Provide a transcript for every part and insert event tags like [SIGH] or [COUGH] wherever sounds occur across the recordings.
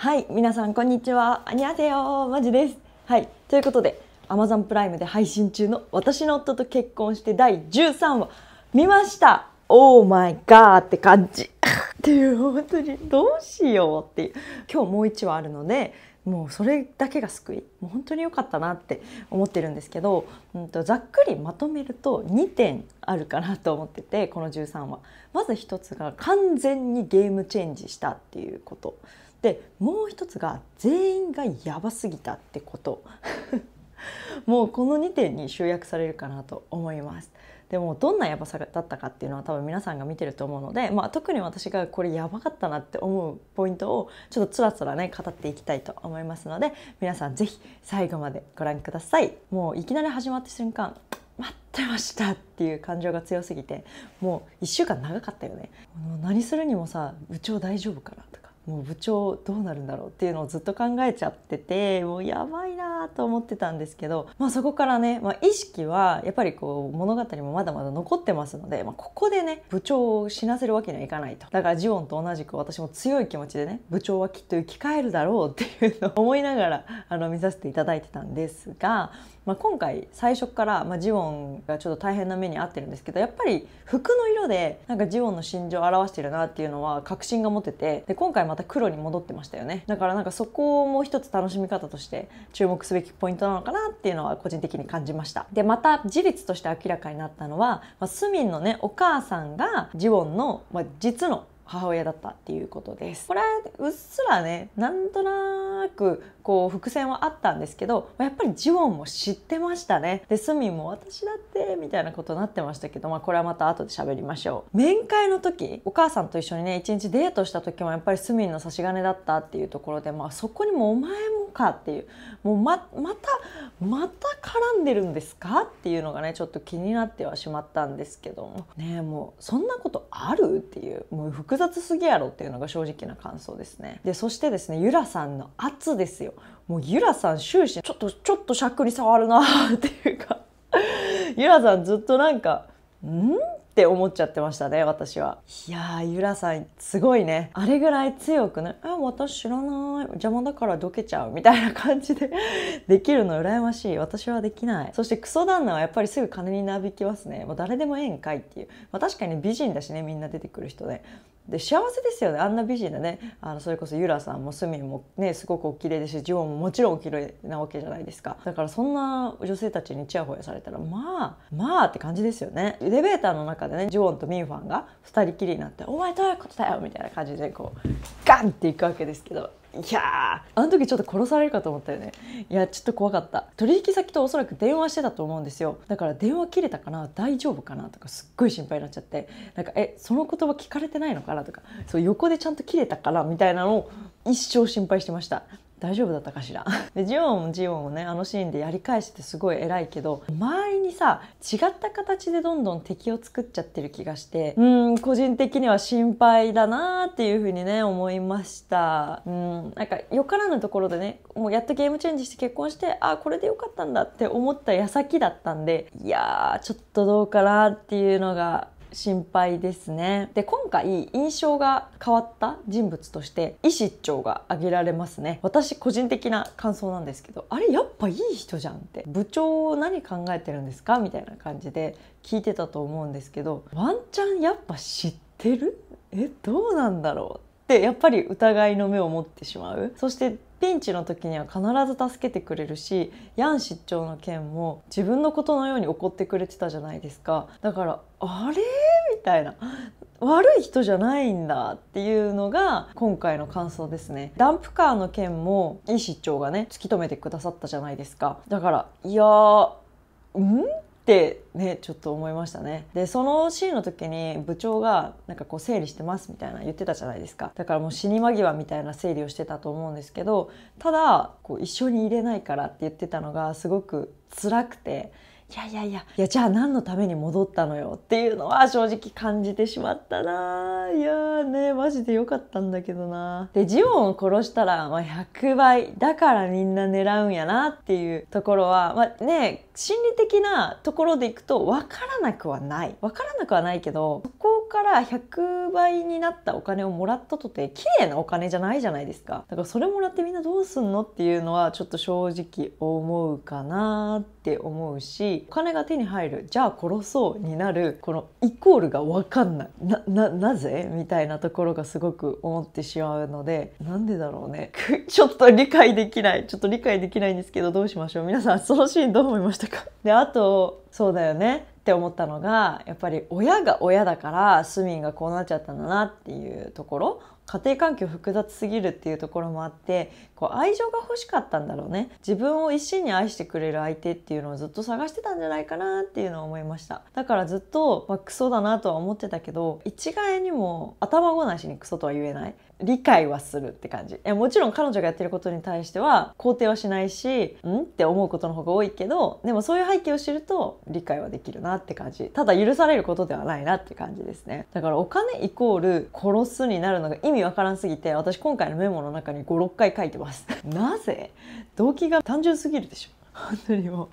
はい、皆さんこんにちは。あにゃセヨまじです。はい、ということで、Amazon プライムで配信中の私の夫と結婚して第13話見ました。オーマイガーって感じ。[LAUGHS] っていう本当にどうしようっていう。今日もう1話あるので。もうそれだけが救いもう本当に良かったなって思ってるんですけど、うんと、とざっくりまとめると2点あるかなと思っててこの13話まず1つが完全にゲームチェンジしたっていうことでもう一つが全員がやばすぎたってこと [LAUGHS] もうこの2点に集約されるかなと思います。でもどんなやばさだったかっていうのは多分皆さんが見てると思うので、まあ、特に私がこれやばかったなって思うポイントをちょっとつらつらね語っていきたいと思いますので皆さん是非最後までご覧ください。もういきなり始まった瞬間待ってましたっていう感情が強すぎてもう1週間長かったよね。何するにもさ部長大丈夫かなともう部長どうなるんだろうっていうのをずっと考えちゃっててもうやばいなと思ってたんですけど、まあ、そこからね、まあ、意識はやっぱりこう物語もまだまだ残ってますので、まあ、ここでね部長を死なせるわけにはいかないとだからジオンと同じく私も強い気持ちでね部長はきっと生き返るだろうっていうのを思いながらあの見させていただいてたんですが、まあ、今回最初から、まあ、ジオンがちょっと大変な目に遭ってるんですけどやっぱり服の色でなんかジオンの心情を表してるなっていうのは確信が持ててで今回またた黒に戻ってましたよねだからなんかそこも一つ楽しみ方として注目すべきポイントなのかなっていうのは個人的に感じましたでまた事実として明らかになったのは、まあ、スミンのねお母さんがジウォンの、まあ、実の母親だったっていうことですこれうっすらねなんとなくこう伏線はあったんですけどやっぱりジウォンも知ってましたねでスミンも私だってみたいなことになってましたけど、まあ、これはまた後で喋りましょう面会の時お母さんと一緒にね一日デートした時もやっぱりスミンの差し金だったっていうところで、まあ、そこにもお前もかっていうもうままたまた絡んでるんですかっていうのがねちょっと気になってはしまったんですけどもねもうそんなことあるっていうもう複雑すぎやろっていうのが正直な感想ですねでそしてですねゆらさんの圧ですよもうゆらさん終始ちょっとちょっと尺に触るなっていうかゆらさんずっとなんか「ん?」って思っちゃってましたね私はいやゆらさんすごいねあれぐらい強くね「あ私知らない邪魔だからどけちゃう」みたいな感じで [LAUGHS] できるの羨ましい私はできないそしてクソ旦那はやっぱりすぐ金になびきますねもう誰でもええんかいっていう、まあ、確かに美人だしねみんな出てくる人で、で幸せですよねあんな美人でねあのそれこそユラさんもスミンもねすごくお綺麗ですしジオンももちろんお綺麗なわけじゃないですかだからそんな女性たちにちやほやされたらまあまあって感じですよねエレベーターの中でねジオンとミンファンが2人きりになって「お前どういうことだよ」みたいな感じでこうガンっていくわけですけどいやあの時ちょっと殺されるかと思ったよねいやちょっと怖かった取引先とおそらく電話してたと思うんですよだから電話切れたかな大丈夫かなとかすっごい心配になっちゃってなんかえその言葉聞かれてないのかなとかそう横でちゃんと切れたからみたいなのを一生心配してました大丈夫だったかしら [LAUGHS] でジオンもジオンもねあのシーンでやり返してすごい偉いけど周りにさ違った形でどんどん敵を作っちゃってる気がしてうん個人的には心配だなっていうふうにね思いましたうんなんかよからぬところでねもうやっとゲームチェンジして結婚してあこれでよかったんだって思った矢先だったんでいやーちょっとどうかなっていうのが心配ですねで今回印象が変わった人物として医師長が挙げられますね私個人的な感想なんですけどあれやっぱいい人じゃんって部長何考えてるんですかみたいな感じで聞いてたと思うんですけどワンちゃんやっぱ知ってるえどうなんだろうってやっぱり疑いの目を持ってしまうそしてピンチの時には必ず助けてくれるしヤン失調の件も自分のことのように怒ってくれてたじゃないですかだからあれみたいな悪い人じゃないんだっていうのが今回の感想ですねダンプカーの件もいい市長がね突き止めてくださったじゃないですかだからいやーんってねちょっと思いましたねでそのシーンの時に部長がなんかこう整理してますみたいな言ってたじゃないですかだからもう死に間際みたいな整理をしてたと思うんですけどただこう一緒に入れないからって言ってたのがすごく辛くていやいやいやいやじゃあ何のために戻ったのよっていうのは正直感じてしまったないやーねマジでよかったんだけどなでジオンを殺したら、まあ、100倍だからみんな狙うんやなっていうところはまあね心理的なところでいくと分からなくはない分からなくはないけどそこから100倍になったお金をもらったとて綺麗なお金じゃないじゃないですかだからそれもらってみんなどうすんのっていうのはちょっと正直思うかなって思うしお金が手に入るじゃあ殺そうになるこのイコールが分かんないなぜみたいなところがすごく思ってしまうのでなんでだろうね [LAUGHS] ちょっと理解できないちょっと理解できないんですけどどうしましょう皆さんそのシーンどう思いましたか。で、あと、そうだよねって思ったのが、やっぱり親が親だから、市民がこうなっちゃったんだなっていうところ。家庭環境複雑すぎるっていうところもあってこう愛情が欲しかったんだろうね自分を一心に愛してくれる相手っていうのをずっと探してたんじゃないかなっていうのを思いましただからずっと、まあ、クソだなとは思ってたけど一概にも頭ごなしにクソとは言えない理解はするって感じ。いやもちろん彼女がやってることに対しては肯定はしないし、んって思うことの方が多いけど、でもそういう背景を知ると理解はできるなって感じ。ただ許されることではないなって感じですね。だからお金イコール殺すになるのが意味わからんすぎて、私今回のメモの中に5、6回書いてます。[LAUGHS] なぜ動機が単純すぎるでしょ。本当にも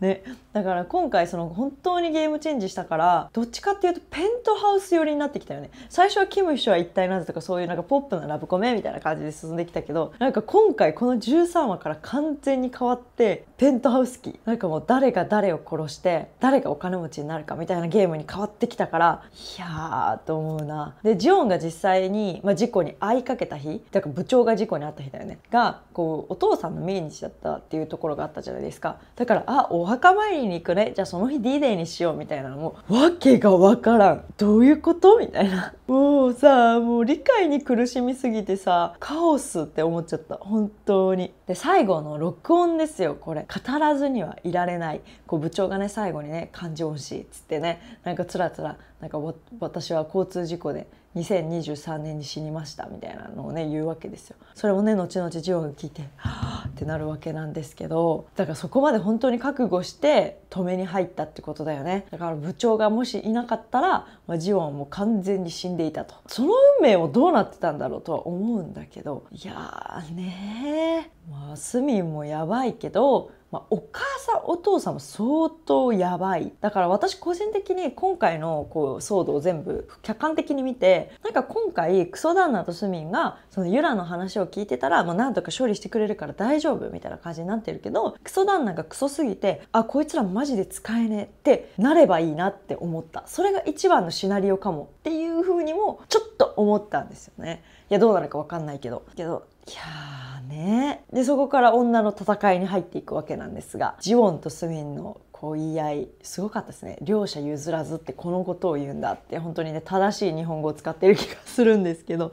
うねだから今回その本当にゲームチェンジしたからどっちかっていうとペントハウス寄りになってきたよね最初はキム秘書は一体なぜとかそういうなんかポップなラブコメみたいな感じで進んできたけどなんか今回この13話から完全に変わってペントハウス期なんかもう誰が誰を殺して誰がお金持ちになるかみたいなゲームに変わってきたからいやーと思うなでジオンが実際に、まあ、事故に遭いかけた日だから部長が事故に遭った日だよねがこうお父さんの命日だったっていうところがあったじゃんないですかだからあお墓参りに行くねじゃあその日 D デーにしようみたいなのもわけがわからんどういうことみたいなもうさもう理解に苦しみすぎてさカオスって思っちゃった本当にで最後の録音ですよこれ語らずにはいられないこう部長がね最後にね感情欲しいっつってねなんかつらつらなんか私は交通事故で2023年に死にましたみたいなのをね言うわけですよそれをね後々ジオが聞いて「はあってなるわけなんですけどだからそこまで本当に覚悟して止めに入ったってことだよねだから部長がもしいなかったら、まあ、ジオンはもう完全に死んでいたとその運命をどうなってたんだろうとは思うんだけどいやーねーまあスミンもやばいけどまあ、お母さんお父さんも相当やばいだから私個人的に今回のこう騒動を全部客観的に見てなんか今回クソ旦那と市民がそのユラの話を聞いてたら、もう何とか処理してくれるから大丈夫みたいな感じになってるけどクソ旦那がクソすぎてあこいつらマジで使えねえってなればいいなって思ったそれが一番のシナリオかもっていうふうにもちょっと思ったんですよねいやどうなるか分かんないけどけどいやねでそこから女の戦いに入っていくわけなんですがジオンとスミンのこう言い合いすごかったですね両者譲らずってこのことを言うんだって本当にね正しい日本語を使ってる気がするんですけど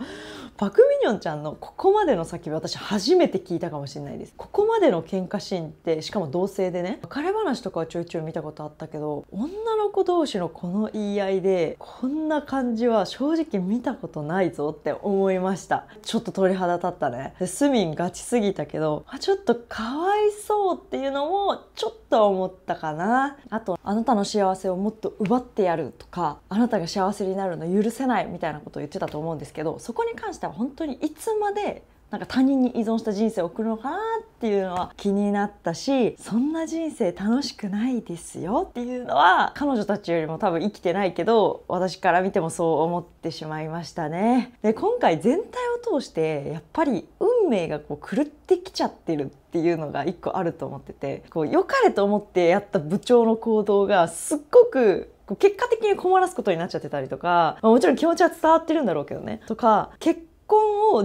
パク・ミニョンちゃんのここまでの叫び私初めて聞いたかもしれないですここまでの喧嘩シーンってしかも同性でね別れ話とかはちょいちょい見たことあったけど女の子同士のこの言い合いでこんな感じは正直見たことないぞって思いましたちょっと鳥肌立ったねでスミンガチすぎたけどあちょっとかわいそうっていうのもちょっと思ったかなあとあなたの幸せをもっと奪ってやるとかあなたが幸せになるの許せないみたいなことを言ってたと思うんですけどそこに関してはは本当にいつまでなんか他人に依存した人生を送るのかなっていうのは気になったしそんな人生楽しくないですよっていうのは彼女たちよりも多分生きてないけど私から見てもそう思ってしまいましたね。で今回全体を通してやっぱり運命がこう狂ってきちゃってるっていうのが一個あると思っててこう良かれと思ってやった部長の行動がすっごく結果的に困らすことになっちゃってたりとか、まあ、もちろん気持ちは伝わってるんだろうけどねとか結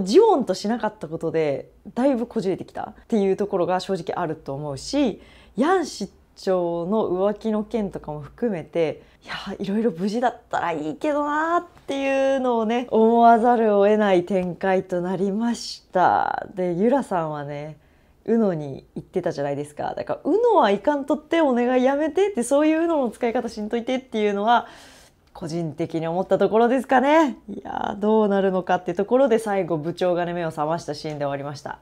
ジオンとしなかったことでだいぶこじれてきたっていうところが正直あると思うしヤン市長の浮気の件とかも含めていやいろいろ無事だったらいいけどなーっていうのをね思わざるを得ない展開となりましたでゆらさんはねうのに行ってたじゃないですかだからうのはいかんとってお願いやめてってそういううのの使い方しんといてっていうのは個人的に思ったところですかね。いやどうなるのかってところで最後部長がね、目を覚ましたシーンで終わりました。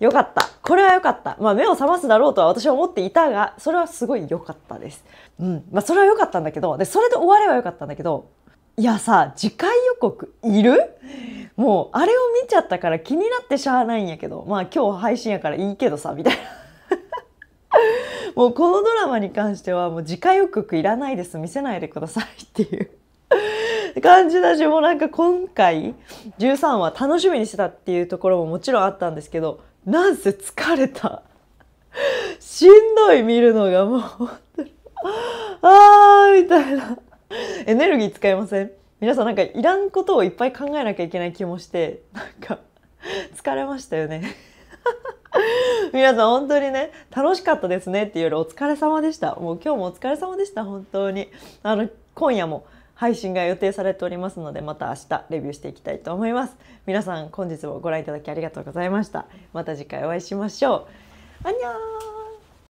よかった。これは良かった。まあ、目を覚ますだろうとは私は思っていたが、それはすごい良かったです。うん。まあ、それは良かったんだけど、で、それで終われば良かったんだけど、いやさ、次回予告いるもう、あれを見ちゃったから気になってしゃあないんやけど、まあ今日配信やからいいけどさ、みたいな。[LAUGHS] もうこのドラマに関してはもう自家予告いらないです見せないでくださいっていう [LAUGHS] 感じだしもうなんか今回13話楽しみにしてたっていうところももちろんあったんですけどなんせ疲れた [LAUGHS] しんどい見るのがもうああーみたいなエネルギー使いません皆さんなんかいらんことをいっぱい考えなきゃいけない気もしてなんか疲れましたよね。皆さん本当にね、楽しかったですねっていうよりお疲れ様でした。もう今日もお疲れ様でした、本当に。あの、今夜も配信が予定されておりますので、また明日レビューしていきたいと思います。皆さん本日もご覧いただきありがとうございました。また次回お会いしましょう。あにゃー